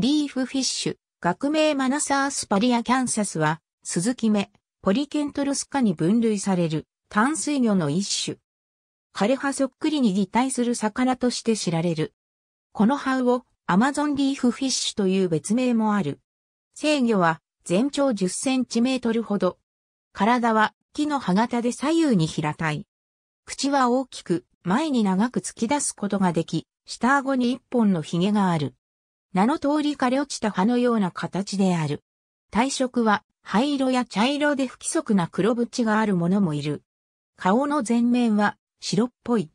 リーフフィッシュ、学名マナサースパリアキャンサスは、スズキ目、ポリケントロス科に分類される淡水魚の一種。枯葉そっくりに擬態する魚として知られる。この葉をアマゾンリーフフィッシュという別名もある。生魚は全長10センチメートルほど。体は木の歯型で左右に平たい。口は大きく前に長く突き出すことができ、下顎に一本の髭がある。名の通り枯れ落ちた葉のような形である。体色は灰色や茶色で不規則な黒縁があるものもいる。顔の全面は白っぽい。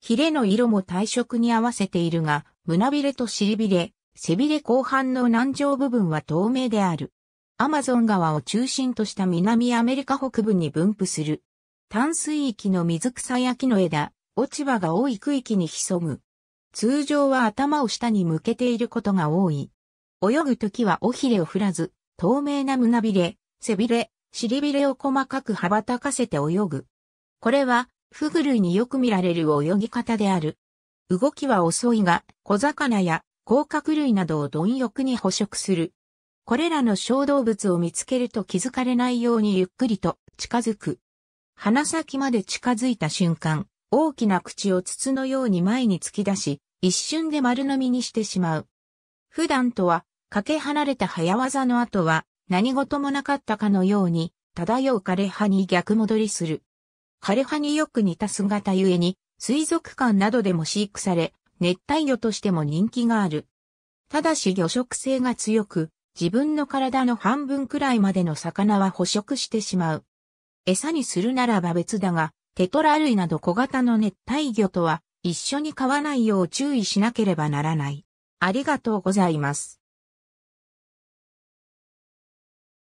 ヒレの色も体色に合わせているが、胸びれと尻びれ、背びれ後半の南上部分は透明である。アマゾン川を中心とした南アメリカ北部に分布する。淡水域の水草や木の枝、落ち葉が多い区域に潜む。通常は頭を下に向けていることが多い。泳ぐときは尾ひれを振らず、透明な胸びれ、背びれ、尻びれを細かく羽ばたかせて泳ぐ。これは、フグ類によく見られる泳ぎ方である。動きは遅いが、小魚や甲殻類などを貪欲に捕食する。これらの小動物を見つけると気づかれないようにゆっくりと近づく。鼻先まで近づいた瞬間、大きな口を筒のように前に突き出し、一瞬で丸飲みにしてしまう。普段とは、かけ離れた早技の後は、何事もなかったかのように、漂う枯葉に逆戻りする。枯葉によく似た姿ゆえに、水族館などでも飼育され、熱帯魚としても人気がある。ただし魚食性が強く、自分の体の半分くらいまでの魚は捕食してしまう。餌にするならば別だが、テトラ類など小型の熱帯魚とは一緒に買わないよう注意しなければならない。ありがとうございます。